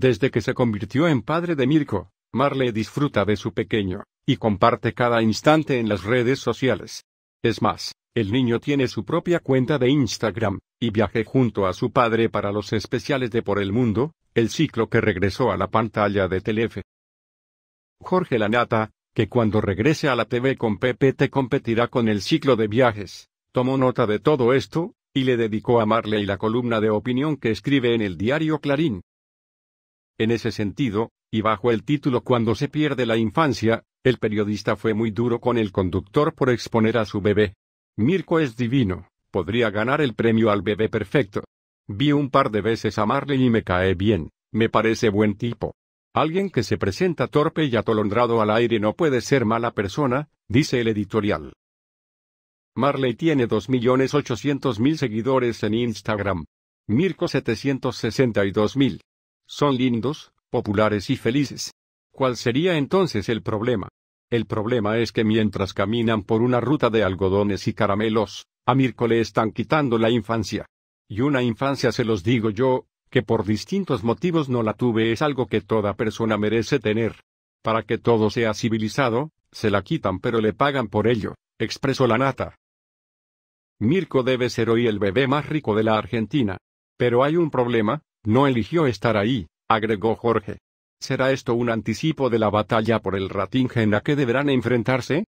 Desde que se convirtió en padre de Mirko, Marley disfruta de su pequeño, y comparte cada instante en las redes sociales. Es más, el niño tiene su propia cuenta de Instagram, y viaje junto a su padre para los especiales de Por el Mundo, el ciclo que regresó a la pantalla de Telefe. Jorge Lanata, que cuando regrese a la TV con Pepe te competirá con el ciclo de viajes, tomó nota de todo esto, y le dedicó a Marley la columna de opinión que escribe en el diario Clarín. En ese sentido, y bajo el título Cuando se pierde la infancia, el periodista fue muy duro con el conductor por exponer a su bebé. Mirko es divino, podría ganar el premio al bebé perfecto. Vi un par de veces a Marley y me cae bien, me parece buen tipo. Alguien que se presenta torpe y atolondrado al aire no puede ser mala persona, dice el editorial. Marley tiene 2.800.000 seguidores en Instagram. Mirko 762.000. Son lindos, populares y felices. ¿Cuál sería entonces el problema? El problema es que mientras caminan por una ruta de algodones y caramelos, a Mirko le están quitando la infancia. Y una infancia se los digo yo, que por distintos motivos no la tuve es algo que toda persona merece tener. Para que todo sea civilizado, se la quitan pero le pagan por ello, expresó la nata. Mirko debe ser hoy el bebé más rico de la Argentina. Pero hay un problema, no eligió estar ahí, agregó Jorge. ¿Será esto un anticipo de la batalla por el Ratingen en que deberán enfrentarse?